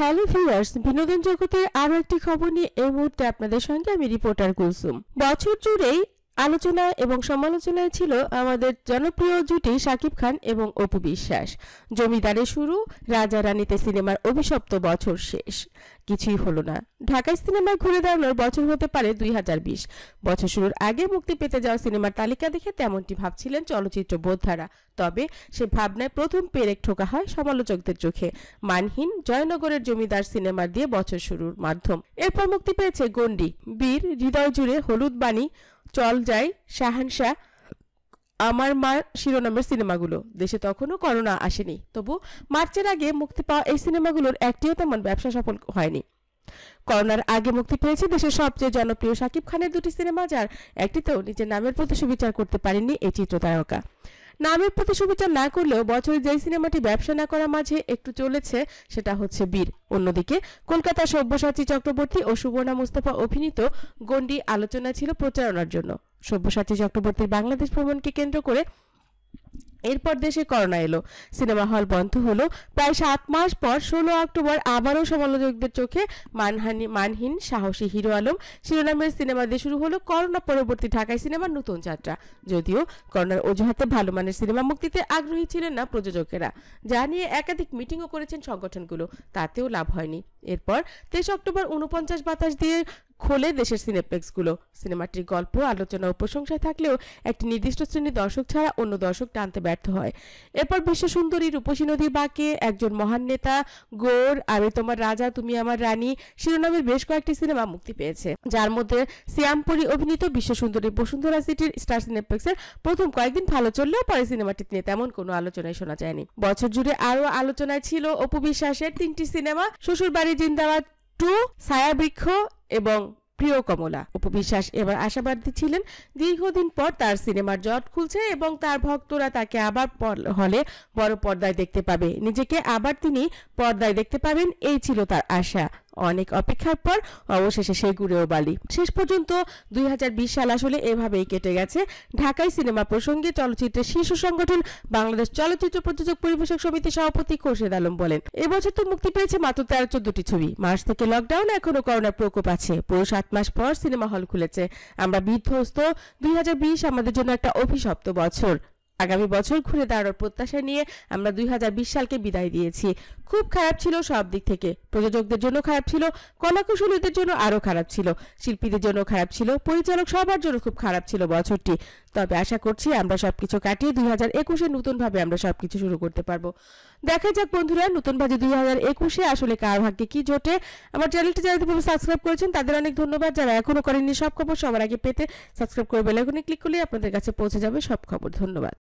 hello viewers বিনোদন জগতের আরো একটি খবর নিয়ে এই মুহূর্তে আপনাদের সঙ্গে আমি রিপোর্টার কুলসুম বছর জুড়েই আলোচনা এবং সমালোচনায় ছিল আমাদের জনপ্রিয় জুটি শাকিব খান এবং অপু বিশ্বাস জমিদারে শুরু রাজা রানীতে সিনেমার অভিশপ্ত বছর শেষ কিছুই হলো না ঢাকায় সিনেমা ঘুরে দাঁড়ানোর বছর হতে পারে দুই বছর শুরুর আগে মুক্তি পেতে যাওয়া সিনেমার তালিকা দেখে তেমনটি ভাবছিলেন চলচ্চিত্র বোদ্ধারা তবে সে ভাবনায় প্রথম পেরেক ঠোকা হয় সমালোচকদের চোখে মানহীন জয়নগরের জমিদার সিনেমা দিয়ে বছর শুরুর মাধ্যম এরপর মুক্তি পেয়েছে গন্ডি বীর হৃদয় জুড়ে হলুদ বাণী চল যাই শাহানশাহ আমার মা শিরোনামের সিনেমাগুলো দেশে তখনও করোনা আসেনি তবু মার্চের আগে মুক্তি পাওয়া এই সিনেমাগুলোর একটিও তেমন ব্যবসা সফল হয়নি করোনার আগে মুক্তি পেয়েছে দেশের সবচেয়ে জনপ্রিয় শাকিব খানের দুটি সিনেমা যার একটিতেও নিজের নামের প্রতি সুবিচার করতে পারেননি এই চিত্র তারকা নামের প্রতি সুবিচার না করলেও বছরে যেই সিনেমাটি ব্যবসা না করার মাঝে একটু চলেছে সেটা হচ্ছে বীর অন্যদিকে কলকাতা সব্যসাচী চক্রবর্তী ও সুবর্ণা মুস্তাফা অভিনীত গণ্ডি আলোচনা ছিল প্রচারণার জন্য সব্যসাচী চক্রবর্তীর বাংলাদেশ ভ্রমণকে কেন্দ্র করে এরপর দেশে করোনা এলো সিনেমা হল বন্ধ হলো প্রায় সাত মাস পর ষোলো অক্টোবর আবারও সমালোচকদের চোখে মানহানি মানহীন সাহসী হিরো আলম শিরোনামের সিনেমা দিয়ে শুরু হলো করোনা পরবর্তী ঢাকায় সিনেমার নতুন যাত্রা যদিও করোনার অজুহাতে ভালো মানের সিনেমা মুক্তিতে আগ্রহী ছিলেন না প্রযোজকেরা যা নিয়ে একাধিক মিটিংও করেছেন সংগঠনগুলো তাতেও লাভ হয়নি এরপর তেইশ অক্টোবর উনপঞ্চাশ বাতাস দিয়ে খোলে দেশের সিনেপ্লেক্সগুলো সিনেমাটির গল্প আলোচনা ও প্রশংসায় থাকলেও একটি নির্দিষ্ট শ্রেণীর দর্শক ছাড়া অন্য দর্শক টানতে ব্যর্থ হয় এরপর বিশ্ব সুন্দরী রূপসী নদী বাঁকে একজন মহান নেতা গোর আমি তোমার রাজা তুমি আমার রানী শিরোনামের বেশ কয়েকটি সিনেমা মুক্তি পেয়েছে যার মধ্যে সিয়ামপুরি অভিনীত বিশ্ব সুন্দরী বসুন্ধরা সিটির স্টার সিনেপ্লেক্সের প্রথম কয়েকদিন ভালো চললেও পরে সিনেমাটি নিয়ে তেমন কোনো আলোচনায় শোনা যায়নি বছর জুড়ে আরও আলোচনায় ছিল অপু বিশ্বাসের তিনটি সিনেমা শ্বশুরবাড়ি জিন্দাবাদ টু ছায়াবৃক্ষ এবং প্রিয় কমলা উপবিশ্বাস এবার আশাবাদী ছিলেন দীর্ঘদিন পর তার সিনেমার জট খুলছে এবং তার ভক্তরা তাকে আবার হলে বড় পর্দায় দেখতে পাবে নিজেকে আবার তিনি পর্দায় দেখতে পাবেন এই ছিল তার আশা অনেক অপেক্ষার পর অবশেষে সেই গুড়েও বালি শেষ পর্যন্ত দুই সাল আসলে এভাবেই কেটে গেছে ঢাকায় সিনেমা প্রসঙ্গে চলচ্চিত্রের শীর্ষ সংগঠন বাংলাদেশ চলচ্চিত্র প্রযোজক পরিবেশক সমিতির সভাপতি খোরশেদ আলম বলেন এবছর তো মুক্তি পেয়েছে মাত্র তেরো চোদ্দটি ছবি মার্চ থেকে লকডাউন এখনো করোনার প্রকোপ আছে পুরো সাত মাস পর সিনেমা হল খুলেছে আমরা বিধ্বস্ত দুই আমাদের জন্য একটা অভিশপ্ত বছর আগামী বছর ঘুরে দাঁড়ানোর প্রত্যাশা নিয়ে আমরা দুই সালকে বিদায় দিয়েছি খুব খারাপ ছিল সব দিক থেকে প্রযোজকদের জন্য খারাপ ছিল কলাকুশলীদের জন্য আরও খারাপ ছিল শিল্পীদের জন্য খারাপ ছিল পরিচালক সবার জন্য খুব খারাপ ছিল বছরটি তবে আশা করছি আমরা সব কিছু কাটিয়ে দুই হাজার একুশে নতুনভাবে আমরা সব কিছু শুরু করতে পারবো দেখা যাক বন্ধুরা নতুনভাবে দুই হাজার একুশে আসলে কার ভাগ্যে কি জোটে আমার চ্যানেলটি যারা ইতিপূর্বে সাবস্ক্রাইব করেছেন তাদের অনেক ধন্যবাদ যারা এখনও করেননি সব খবর সবার আগে পেতে সাবস্ক্রাইব করে বেলাইকনে ক্লিক করলে আপনাদের কাছে পৌঁছে যাবে সব খবর ধন্যবাদ